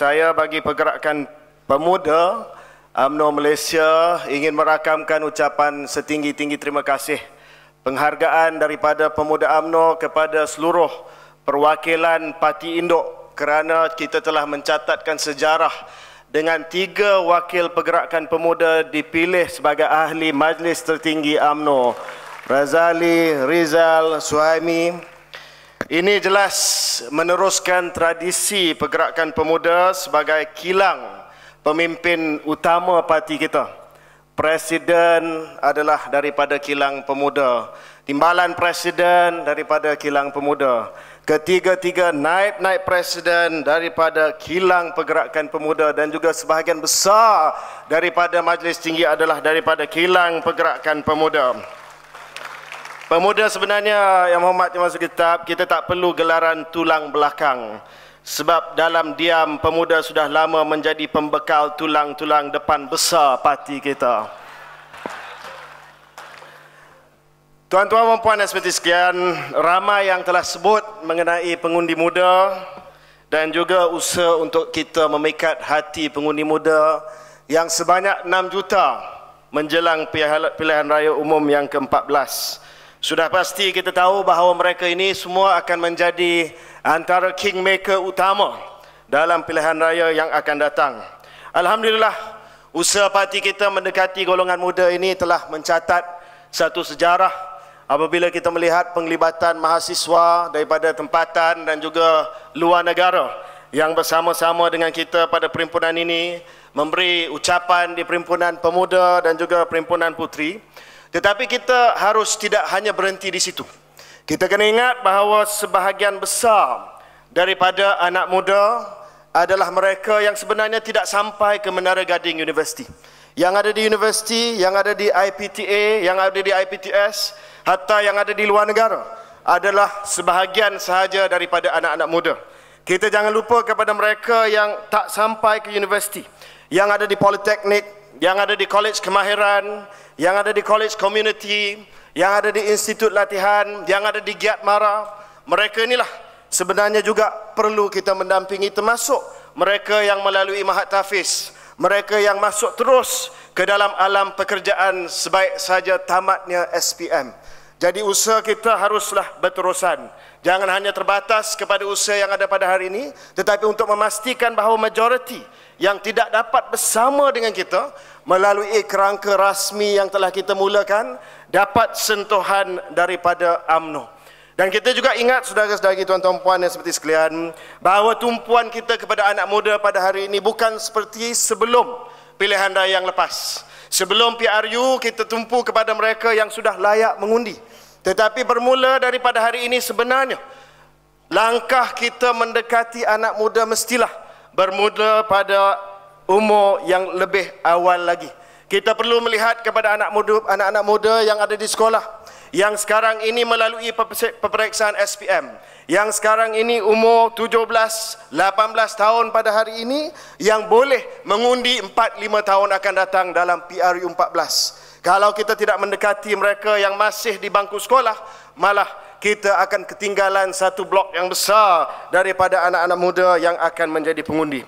saya bagi pergerakan pemuda UMNO Malaysia ingin merakamkan ucapan setinggi-tinggi terima kasih penghargaan daripada pemuda UMNO kepada seluruh perwakilan parti induk kerana kita telah mencatatkan sejarah dengan tiga wakil pergerakan pemuda dipilih sebagai ahli majlis tertinggi UMNO Razali, Rizal, Suhaimi ini jelas meneruskan tradisi pergerakan pemuda sebagai kilang pemimpin utama parti kita. Presiden adalah daripada kilang pemuda. Timbalan Presiden daripada kilang pemuda. Ketiga-tiga naib-naib Presiden daripada kilang pergerakan pemuda dan juga sebahagian besar daripada Majlis Tinggi adalah daripada kilang pergerakan pemuda. Pemuda. Pemuda sebenarnya yang hormat yang masuk kitab, kita tak perlu gelaran tulang belakang. Sebab dalam diam pemuda sudah lama menjadi pembekal tulang-tulang depan besar parti kita. Tuan-tuan dan puan seperti sekian, ramai yang telah sebut mengenai pengundi muda dan juga usaha untuk kita memikat hati pengundi muda yang sebanyak 6 juta menjelang pilihan raya umum yang ke-14. Sudah pasti kita tahu bahawa mereka ini semua akan menjadi antara kingmaker utama dalam pilihan raya yang akan datang. Alhamdulillah, usaha parti kita mendekati golongan muda ini telah mencatat satu sejarah apabila kita melihat penglibatan mahasiswa daripada tempatan dan juga luar negara yang bersama-sama dengan kita pada perimpunan ini memberi ucapan di perimpunan pemuda dan juga perimpunan putri. Tetapi kita harus tidak hanya berhenti di situ. Kita kena ingat bahawa sebahagian besar daripada anak muda adalah mereka yang sebenarnya tidak sampai ke Menara Gading University. Yang ada di universiti, yang ada di IPTA, yang ada di IPTS, hatta yang ada di luar negara adalah sebahagian sahaja daripada anak-anak muda. Kita jangan lupa kepada mereka yang tak sampai ke universiti, yang ada di politeknik, yang ada di college kemahiran, yang ada di college community, yang ada di institut latihan, yang ada di Giat Mara, mereka inilah sebenarnya juga perlu kita mendampingi termasuk mereka yang melalui Mahat Tafis, mereka yang masuk terus ke dalam alam pekerjaan sebaik saja tamatnya SPM. Jadi usaha kita haruslah berterusan. Jangan hanya terbatas kepada usaha yang ada pada hari ini, tetapi untuk memastikan bahawa majoriti yang tidak dapat bersama dengan kita melalui kerangka rasmi yang telah kita mulakan dapat sentuhan daripada Amno Dan kita juga ingat saudara-saudari tuan-tuan puan yang seperti sekalian bahawa tumpuan kita kepada anak muda pada hari ini bukan seperti sebelum pilihan raya yang lepas. Sebelum PRU kita tumpu kepada mereka yang sudah layak mengundi. Tetapi bermula daripada hari ini sebenarnya langkah kita mendekati anak muda mestilah bermula pada umur yang lebih awal lagi. Kita perlu melihat kepada anak muda anak-anak muda yang ada di sekolah yang sekarang ini melalui peperiksaan SPM. Yang sekarang ini umur 17, 18 tahun pada hari ini yang boleh mengundi 4 5 tahun akan datang dalam PRU 14. Kalau kita tidak mendekati mereka yang masih di bangku sekolah, malah kita akan ketinggalan satu blok yang besar daripada anak-anak muda yang akan menjadi pengundi.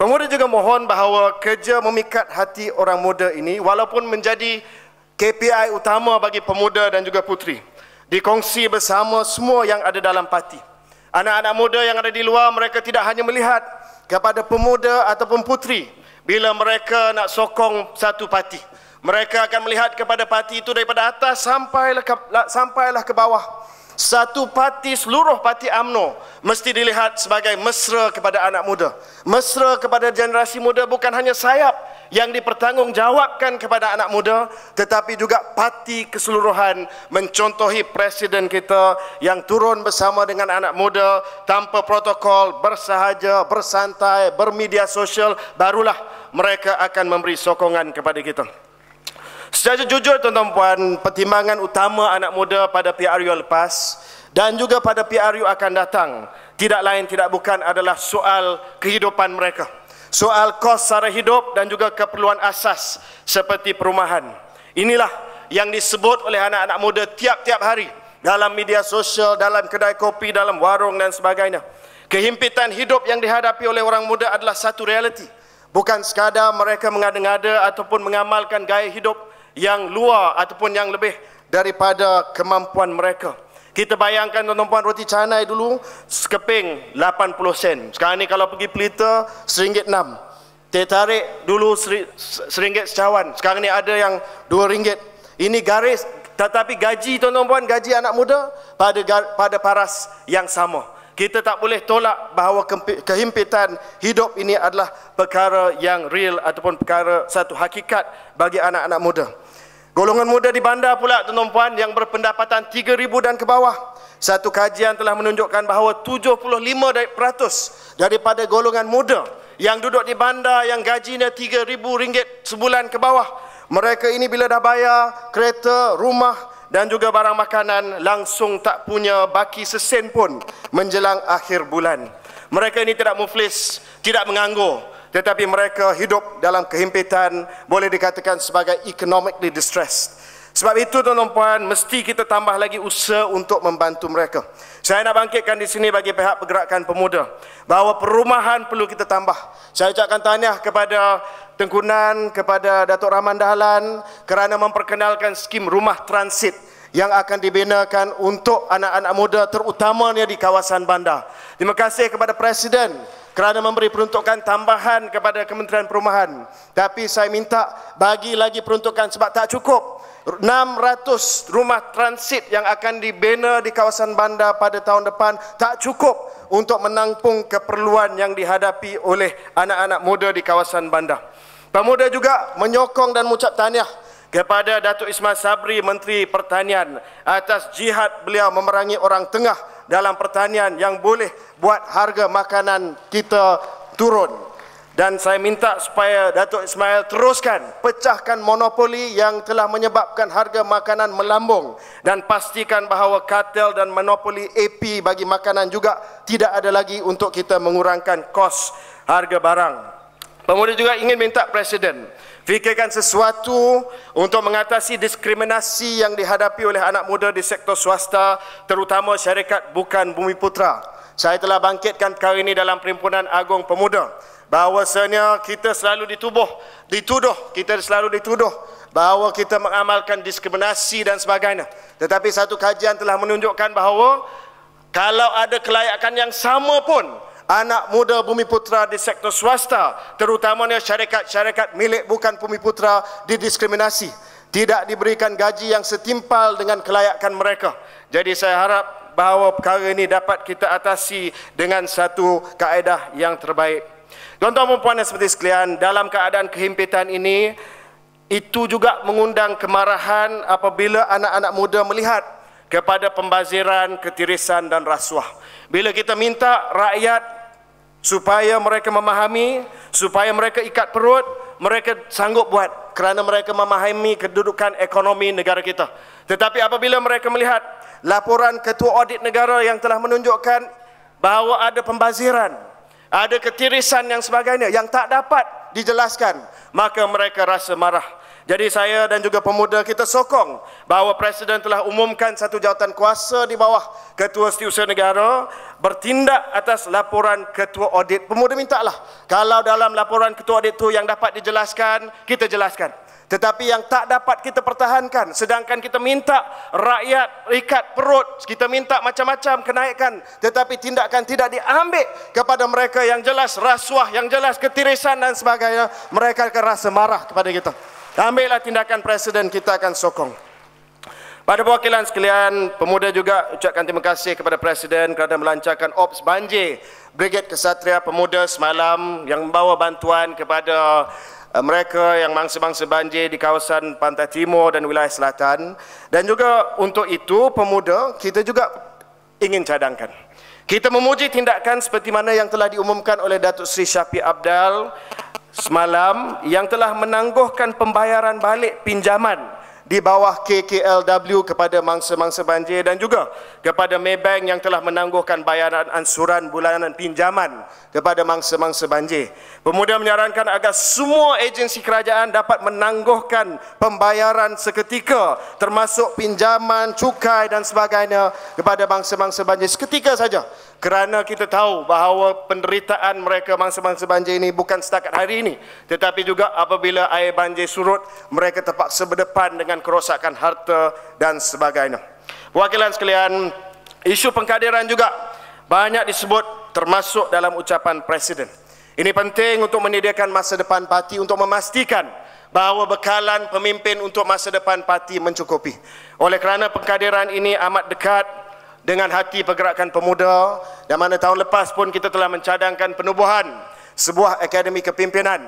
Pemuda juga mohon bahawa kerja memikat hati orang muda ini walaupun menjadi KPI utama bagi pemuda dan juga putri. Dikongsi bersama semua yang ada dalam parti. Anak-anak muda yang ada di luar mereka tidak hanya melihat kepada pemuda ataupun putri bila mereka nak sokong satu parti. Mereka akan melihat kepada parti itu daripada atas sampailah ke, sampailah ke bawah satu parti seluruh parti AMNO mesti dilihat sebagai mesra kepada anak muda mesra kepada generasi muda bukan hanya sayap yang dipertanggungjawabkan kepada anak muda tetapi juga parti keseluruhan mencontohi presiden kita yang turun bersama dengan anak muda tanpa protokol bersahaja bersantai bermedia sosial barulah mereka akan memberi sokongan kepada kita Secara jujur tuan-tuan puan, pertimbangan utama anak muda pada PRU lepas dan juga pada PRU akan datang, tidak lain tidak bukan adalah soal kehidupan mereka. Soal kos sara hidup dan juga keperluan asas seperti perumahan. Inilah yang disebut oleh anak-anak muda tiap-tiap hari dalam media sosial, dalam kedai kopi, dalam warung dan sebagainya. Kehimpitan hidup yang dihadapi oleh orang muda adalah satu realiti. Bukan sekadar mereka mengada-ngada ataupun mengamalkan gaya hidup yang luar ataupun yang lebih daripada kemampuan mereka. Kita bayangkan tuan-tuan roti canai dulu sekeping 80 sen. Sekarang ni kalau pergi pelita seringgit enam. Teh tarik dulu seringgit secawan. Sekarang ni ada yang dua ringgit. Ini garis tetapi gaji tuan-tuan gaji anak muda pada pada paras yang sama. Kita tak boleh tolak bahawa kehimpitan hidup ini adalah perkara yang real ataupun perkara satu hakikat bagi anak-anak muda. Golongan muda di bandar pula tuan-tuan yang berpendapatan 3000 dan ke bawah. Satu kajian telah menunjukkan bahawa 75% daripada golongan muda yang duduk di bandar yang gajinya RM3,000 sebulan ke bawah. Mereka ini bila dah bayar kereta, rumah dan juga barang makanan langsung tak punya baki sesen pun menjelang akhir bulan. Mereka ini tidak muflis, tidak menganggur tetapi mereka hidup dalam kehimpitan boleh dikatakan sebagai economically distressed. Sebab itu tuan-tuan mesti kita tambah lagi usaha untuk membantu mereka. Saya nak bangkitkan di sini bagi pihak pergerakan pemuda bahawa perumahan perlu kita tambah. Saya ucapkan tahniah kepada Tengku Nan, kepada Datuk Rahman Dahlan kerana memperkenalkan skim rumah transit yang akan dibinakan untuk anak-anak muda terutamanya di kawasan bandar. Terima kasih kepada Presiden kerana memberi peruntukan tambahan kepada Kementerian Perumahan. Tapi saya minta bagi lagi peruntukan sebab tak cukup. 600 rumah transit yang akan dibina di kawasan bandar pada tahun depan tak cukup untuk menampung keperluan yang dihadapi oleh anak-anak muda di kawasan bandar. Pemuda juga menyokong dan mengucap tahniah kepada Datuk Ismail Sabri Menteri Pertanian atas jihad beliau memerangi orang tengah dalam pertanian yang boleh buat harga makanan kita turun. Dan saya minta supaya Datuk Ismail teruskan pecahkan monopoli yang telah menyebabkan harga makanan melambung dan pastikan bahawa kartel dan monopoli AP bagi makanan juga tidak ada lagi untuk kita mengurangkan kos harga barang. Pemuda juga ingin minta Presiden fikirkan sesuatu untuk mengatasi diskriminasi yang dihadapi oleh anak muda di sektor swasta terutama syarikat bukan bumi putra. Saya telah bangkitkan perkara ini dalam perimpunan Agung Pemuda bahawasanya kita selalu dituduh, dituduh, kita selalu dituduh bahawa kita mengamalkan diskriminasi dan sebagainya. Tetapi satu kajian telah menunjukkan bahawa kalau ada kelayakan yang sama pun anak muda bumi putra di sektor swasta, terutamanya syarikat-syarikat milik bukan bumi putra didiskriminasi, tidak diberikan gaji yang setimpal dengan kelayakan mereka. Jadi saya harap bahawa perkara ini dapat kita atasi dengan satu kaedah yang terbaik. Tuan-tuan dan puan seperti sekalian, dalam keadaan kehimpitan ini, itu juga mengundang kemarahan apabila anak-anak muda melihat kepada pembaziran, ketirisan dan rasuah. Bila kita minta rakyat supaya mereka memahami supaya mereka ikat perut mereka sanggup buat kerana mereka memahami kedudukan ekonomi negara kita tetapi apabila mereka melihat laporan ketua audit negara yang telah menunjukkan bahawa ada pembaziran ada ketirisan yang sebagainya yang tak dapat dijelaskan maka mereka rasa marah jadi saya dan juga pemuda kita sokong bahawa Presiden telah umumkan satu jawatan kuasa di bawah Ketua Setiausaha Negara bertindak atas laporan Ketua Audit. Pemuda minta lah, kalau dalam laporan Ketua Audit tu yang dapat dijelaskan, kita jelaskan. Tetapi yang tak dapat kita pertahankan, sedangkan kita minta rakyat ikat perut, kita minta macam-macam kenaikan, tetapi tindakan tidak diambil kepada mereka yang jelas rasuah, yang jelas ketirisan dan sebagainya, mereka akan rasa marah kepada kita ambillah tindakan presiden kita akan sokong pada perwakilan sekalian pemuda juga ucapkan terima kasih kepada presiden kerana melancarkan ops banjir brigade kesatria pemuda semalam yang membawa bantuan kepada eh, mereka yang mangsa-mangsa banjir di kawasan pantai timur dan wilayah selatan dan juga untuk itu pemuda kita juga ingin cadangkan kita memuji tindakan seperti mana yang telah diumumkan oleh Datuk Seri Syafi Abdal semalam yang telah menangguhkan pembayaran balik pinjaman di bawah KKLW kepada mangsa-mangsa banjir dan juga kepada Maybank yang telah menangguhkan bayaran ansuran bulanan pinjaman kepada mangsa-mangsa banjir. Pemuda menyarankan agar semua agensi kerajaan dapat menangguhkan pembayaran seketika termasuk pinjaman, cukai dan sebagainya kepada mangsa-mangsa banjir seketika saja. Kerana kita tahu bahawa penderitaan mereka mangsa-mangsa banjir ini bukan setakat hari ini tetapi juga apabila air banjir surut mereka terpaksa berdepan dengan kerosakan harta dan sebagainya. Wakilan sekalian, isu pengkaderan juga banyak disebut termasuk dalam ucapan Presiden. Ini penting untuk menyediakan masa depan parti untuk memastikan bahawa bekalan pemimpin untuk masa depan parti mencukupi. Oleh kerana pengkaderan ini amat dekat dengan hati pergerakan pemuda dan mana tahun lepas pun kita telah mencadangkan penubuhan sebuah akademi kepimpinan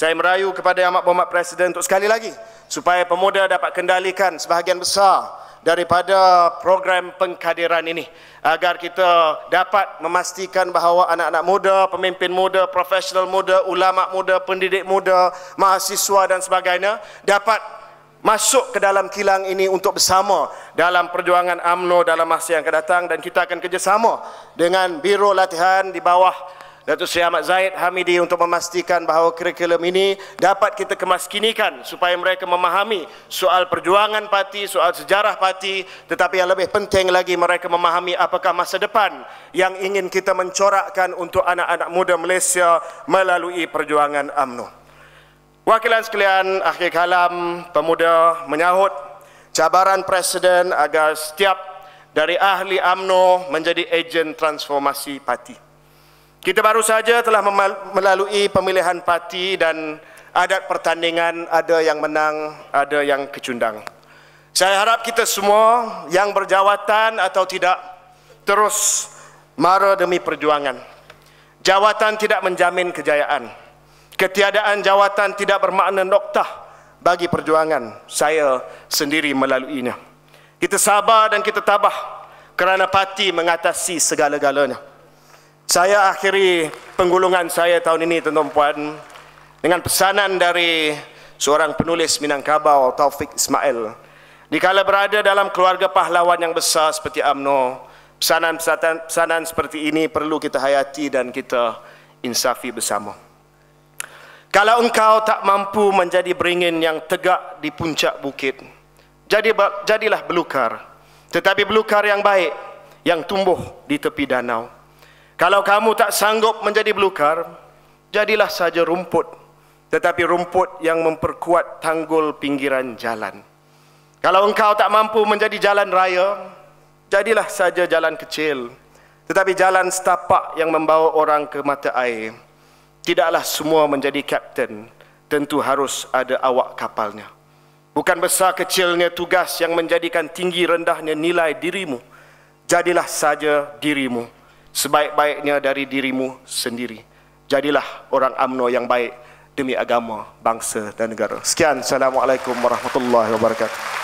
saya merayu kepada Yang Berhormat Presiden untuk sekali lagi supaya pemuda dapat kendalikan sebahagian besar daripada program pengkaderan ini agar kita dapat memastikan bahawa anak-anak muda, pemimpin muda, profesional muda, ulama muda, pendidik muda, mahasiswa dan sebagainya dapat masuk ke dalam kilang ini untuk bersama dalam perjuangan AMNO dalam masa yang akan datang dan kita akan kerjasama dengan biro latihan di bawah Datuk Seri Ahmad Zaid Hamidi untuk memastikan bahawa kurikulum ini dapat kita kemaskinikan supaya mereka memahami soal perjuangan parti, soal sejarah parti tetapi yang lebih penting lagi mereka memahami apakah masa depan yang ingin kita mencorakkan untuk anak-anak muda Malaysia melalui perjuangan UMNO. Wakilan sekalian, akhir kalam pemuda menyahut cabaran Presiden agar setiap dari ahli UMNO menjadi ejen transformasi parti. Kita baru saja telah melalui pemilihan parti dan adat pertandingan ada yang menang, ada yang kecundang. Saya harap kita semua yang berjawatan atau tidak terus mara demi perjuangan. Jawatan tidak menjamin kejayaan. Ketiadaan jawatan tidak bermakna noktah bagi perjuangan saya sendiri melaluinya. Kita sabar dan kita tabah kerana parti mengatasi segala-galanya. Saya akhiri penggulungan saya tahun ini tuan-tuan puan dengan pesanan dari seorang penulis Minangkabau Taufik Ismail. Dikala berada dalam keluarga pahlawan yang besar seperti AMNO, pesanan-pesanan seperti ini perlu kita hayati dan kita insafi bersama. Kalau engkau tak mampu menjadi beringin yang tegak di puncak bukit, jadi jadilah belukar. Tetapi belukar yang baik, yang tumbuh di tepi danau. Kalau kamu tak sanggup menjadi belukar, jadilah saja rumput. Tetapi rumput yang memperkuat tanggul pinggiran jalan. Kalau engkau tak mampu menjadi jalan raya, jadilah saja jalan kecil. Tetapi jalan setapak yang membawa orang ke mata air. Tidaklah semua menjadi kapten, tentu harus ada awak kapalnya. Bukan besar kecilnya tugas yang menjadikan tinggi rendahnya nilai dirimu. Jadilah saja dirimu sebaik-baiknya dari dirimu sendiri. Jadilah orang Amno yang baik demi agama, bangsa dan negara. Sekian. Assalamualaikum warahmatullahi wabarakatuh.